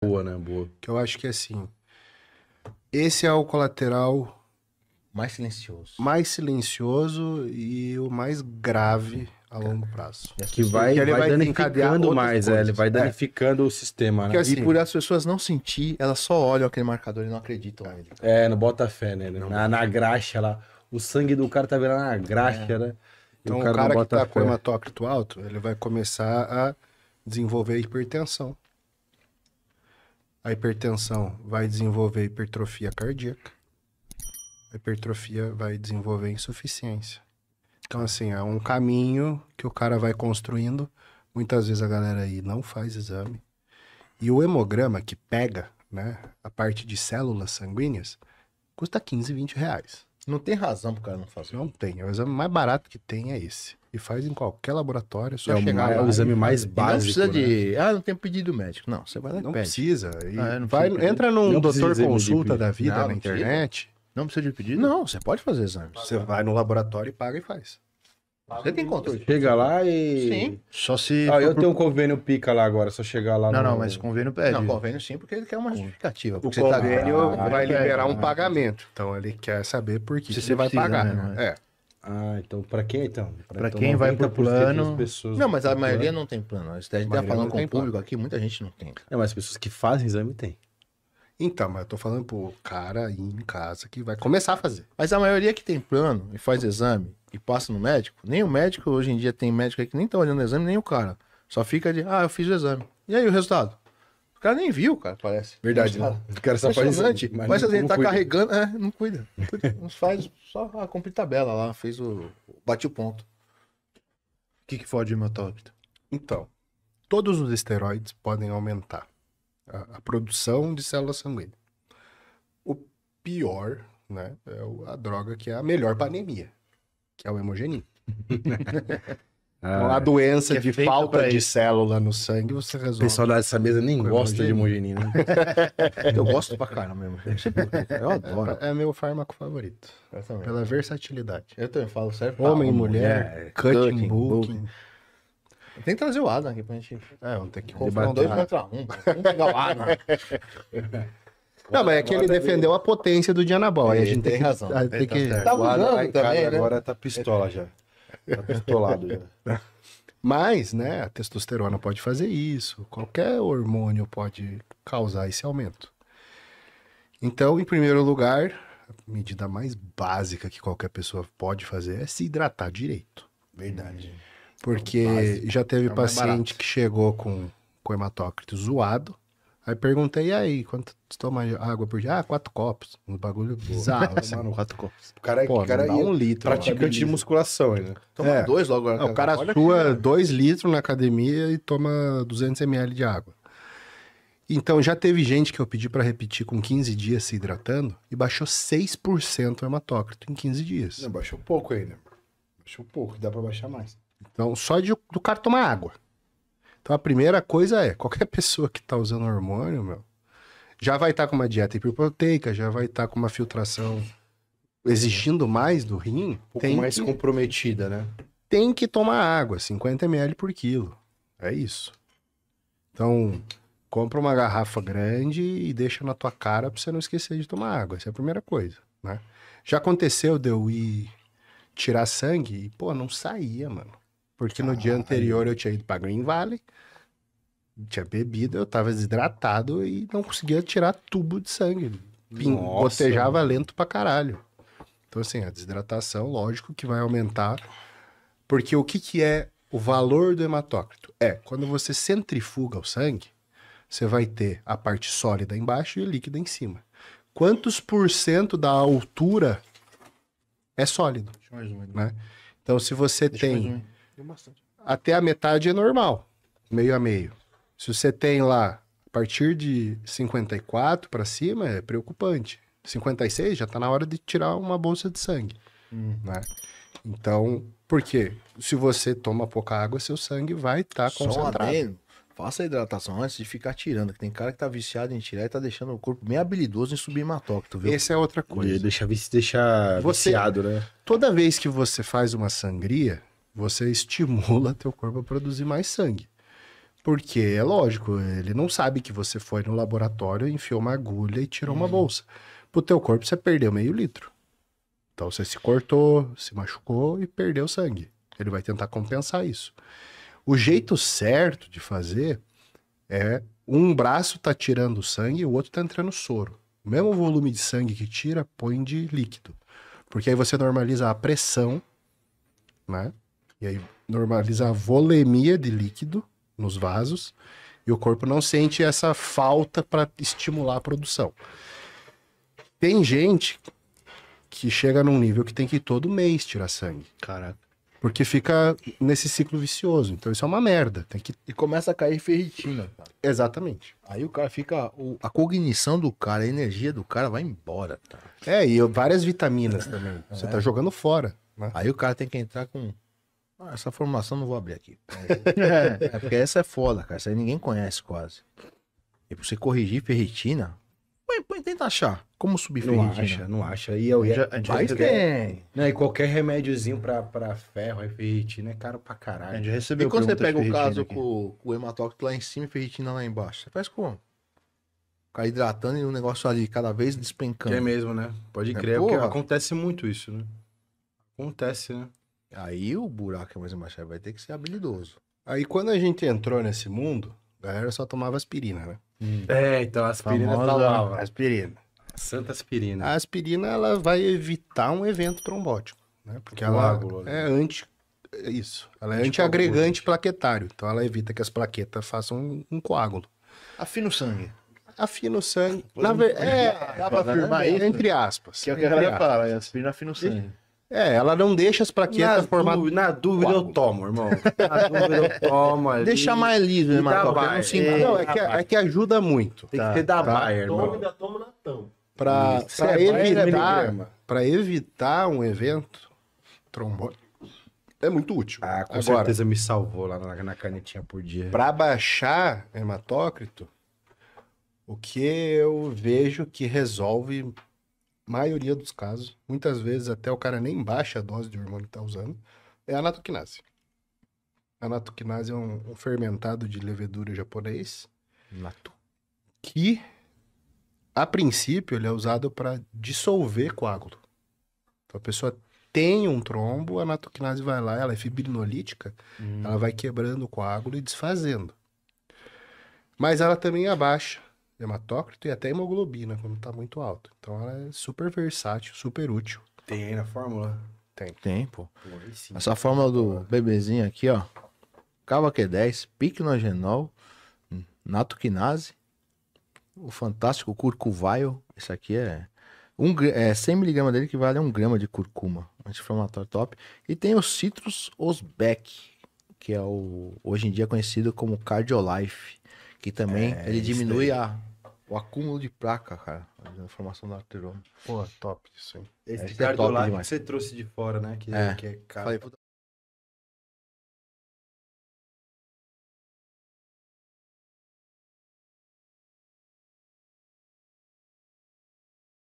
Boa, né? Boa. Que eu acho que é assim. Esse é o colateral mais silencioso. Mais silencioso e o mais grave a longo prazo. É que vai, vai, vai, danificando mais, é, ele vai é. danificando é. o sistema, né? Porque, né? Assim, e por as pessoas não sentir, elas só olham aquele marcador e não acreditam nele. É, não bota fé nele. Na, na graxa lá. O sangue do cara tá virando na graxa, é. né? E então o cara, o cara que tá fé. com hematócrito alto, ele vai começar a desenvolver hipertensão. A hipertensão vai desenvolver hipertrofia cardíaca. A hipertrofia vai desenvolver insuficiência. Então, assim, é um caminho que o cara vai construindo. Muitas vezes a galera aí não faz exame. E o hemograma que pega, né, a parte de células sanguíneas, custa 15, 20 reais. Não tem razão pro cara não fazer. Não tem. O exame mais barato que tem é esse e faz em qualquer laboratório, só é chegar é o, exame mais básico. Não precisa de. Né? Ah, não tem pedido médico. Não, você vai lá e Não pede. precisa. E ah, não vai, precisa entra num não doutor consulta da vida não, na não internet. Precisa. Não precisa de pedido? Não, você pode fazer exames. Você vai no laboratório e paga e faz. Você tem controle. Chega lá e. Sim. Só se. Ah, eu tenho um convênio pica lá agora, só chegar lá. Não, no... não, mas convênio pede. Não, convênio sim, porque ele quer uma justificativa. O tá convênio tá... ah, vai liberar um pagamento. Então ele quer saber por que você vai precisa, pagar. Né? né? É. Ah, então para quem então? Para então, quem vai pro plano. Não, mas a maioria plano. não tem plano. A gente tá falando com o público plano. aqui, muita gente não tem. é mas as pessoas que fazem exame tem. Então, mas eu tô falando pro cara aí em casa que vai começar a fazer. Mas a maioria que tem plano e faz exame e passa no médico, nem o médico hoje em dia tem médico aí que nem tá olhando o exame, nem o cara. Só fica de, ah, eu fiz o exame. E aí o resultado? O cara nem viu, cara, parece. Verdade, né? O cara só faz isso. Mas, a gente assim, tá cuida. carregando, é, não cuida. Não faz só a ah, cumprir tabela lá, fez o. bate o ponto. O que, que fode o hematócrito? Então, todos os esteroides podem aumentar a, a produção de células sanguíneas. O pior, né, é a droga que é a melhor para anemia, que é o hemogenin. Ah, então, a doença é de falta de célula no sangue, você resolve. O pessoal dessa mesa nem gosta de hemogenin, né? eu gosto pra caramba mesmo. Eu adoro. É, é meu fármaco favorito. Pela versatilidade. Eu também falo certo. Homem, ah, mulher, mulher cutting, cutting booking. booking. Tem que trazer o Adam aqui pra gente. É, vamos ter que comprar um dois contra um. Vamos pegar o Não, mas é que ele defendeu a potência do Dianabol. Aí a gente tem, tem razão. Tem tá que... Tá usando também, né? Agora tá pistola já. Tá pistolado já. Mas, né, a testosterona pode fazer isso, qualquer hormônio pode causar esse aumento. Então, em primeiro lugar, a medida mais básica que qualquer pessoa pode fazer é se hidratar direito. Verdade. Porque é já teve é paciente barato. que chegou com, com hematócrito zoado, Aí perguntei, e aí, quanto tu toma água por dia? Ah, quatro copos. Um bagulho bizarro, mano. Quatro copos. O cara, é Pô, cara é um litro. Praticante de é musculação, né? Toma é. dois logo. Não, o cara Olha sua aqui, dois litros na academia e toma 200 ml de água. Então, já teve gente que eu pedi para repetir com 15 dias se hidratando e baixou 6% o hematócrito em 15 dias. Não, baixou pouco ainda. Baixou pouco, dá para baixar mais. Então, só de, do cara tomar água. Então a primeira coisa é, qualquer pessoa que está usando hormônio, meu, já vai estar tá com uma dieta hiperproteica, já vai estar tá com uma filtração exigindo mais do rim. Um pouco mais que, comprometida, né? Tem que tomar água, 50 ml por quilo. É isso. Então, compra uma garrafa grande e deixa na tua cara para você não esquecer de tomar água. Essa é a primeira coisa, né? Já aconteceu de eu ir tirar sangue e, pô, não saía, mano. Porque no dia anterior eu tinha ido pra Green Valley, tinha bebido, eu tava desidratado e não conseguia tirar tubo de sangue. Pim, gotejava lento pra caralho. Então, assim, a desidratação, lógico que vai aumentar. Porque o que, que é o valor do hematócrito? É, quando você centrifuga o sangue, você vai ter a parte sólida embaixo e líquida em cima. Quantos por cento da altura é sólido? Né? Então, se você Deixa tem até a metade é normal, meio a meio. Se você tem lá a partir de 54 para cima, é preocupante. 56 já está na hora de tirar uma bolsa de sangue, uhum. né? Então, por quê? Se você toma pouca água, seu sangue vai estar tá concentrado. faça a hidratação antes de ficar tirando, que tem cara que tá viciado em tirar e tá deixando o corpo meio habilidoso em subir hematócrito, viu? Essa é outra coisa. Deixa, deixa você, viciado, né? Toda vez que você faz uma sangria, você estimula teu corpo a produzir mais sangue. Porque é lógico, ele não sabe que você foi no laboratório, enfiou uma agulha e tirou uhum. uma bolsa. Pro teu corpo você perdeu meio litro. Então você se cortou, se machucou e perdeu sangue. Ele vai tentar compensar isso. O jeito certo de fazer é um braço tá tirando sangue e o outro tá entrando soro. O mesmo volume de sangue que tira, põe de líquido. Porque aí você normaliza a pressão, né? E aí normaliza a volemia de líquido nos vasos e o corpo não sente essa falta para estimular a produção. Tem gente que chega num nível que tem que ir todo mês tirar sangue. Caraca. Porque fica nesse ciclo vicioso. Então isso é uma merda. Tem que... E começa a cair ferritina. Né, cara. Exatamente. Aí o cara fica. O, a cognição do cara, a energia do cara vai embora. Tá? É, e várias vitaminas também. Você é. tá jogando fora. Né? Aí o cara tem que entrar com ah, essa formação não vou abrir aqui. é, é, porque essa é foda, cara. Essa aí ninguém conhece quase. E pra você corrigir ferritina, põe, põe, tenta achar. Como subir não ferritina? Acha, não acha. E eu, é já, a gente é tem. Né, e qualquer remédiozinho pra, pra ferro e ferritina é caro pra caralho. A gente recebeu e quando você pega o caso aqui. com, o hematócrito lá em cima e ferritina lá embaixo, você faz como? Ficar hidratando e o negócio ali cada vez despencando. Que é mesmo, né? Pode é, crer, é, porque acontece muito isso, né? Acontece, né? Aí o buraco é mais embaixado, vai ter que ser habilidoso. Aí quando a gente entrou nesse mundo, a galera só tomava aspirina, né? Hum. É, então a aspirina Famosa, Aspirina. Santa aspirina. A aspirina, ela vai evitar um evento trombótico, né? Porque ela né? é anti... É isso. Ela é antiagregante plaquetário. Então ela evita que as plaquetas façam um, um coágulo. Afina o sangue afina o sangue. Na ver... É, dá pra né? afirmar é isso? Entre aspas. Que é o que a galera fala, aspirina é, afina o sangue. É, ela não deixa as plaquetas formadas. Na dúvida eu tomo, irmão. Na dúvida eu tomo. Ali. Deixa mais liso, né, Marcão? Não, é, não é, que, é, que, ajuda muito. Tem tá, que ter da tá, Bayer, irmão. Toma, ainda toma na tão. Pra, hum, pra, é né, evitar, pra evitar um evento, trombone é muito útil. Ah, com Agora, certeza me salvou lá na, na canetinha por dia. Para baixar hematócrito, o que eu vejo que resolve maioria dos casos, muitas vezes até o cara nem baixa a dose de hormônio que tá usando, é a natoquinase. A natoquinase é um, um fermentado de levedura japonês. Que, a princípio, ele é usado para dissolver coágulo. Então a pessoa tem um trombo, a natoquinase vai lá, ela é fibrinolítica, hum. ela vai quebrando o coágulo e desfazendo. Mas ela também abaixa hematócrito e até hemoglobina, quando está muito alto. Então ela é super versátil, super útil. Tem aí na fórmula? Tem. Tem, pô. Sim, Essa fórmula do bebezinho aqui, ó. Cava Q10, picnogenol, natoquinase, o fantástico curcuvaio. Esse aqui é, um, é 100mg dele que vale 1 grama de curcuma. Anti-inflamatório top. E tem o Citrus Osbeck, que é o hoje em dia conhecido como Cardiolife, que também é, ele diminui a o acúmulo de placa, cara. A formação do arteroma. Pô, top isso, hein? Esse é, é lá demais. que você trouxe de fora, né? Que é, é. que é caro. Falei,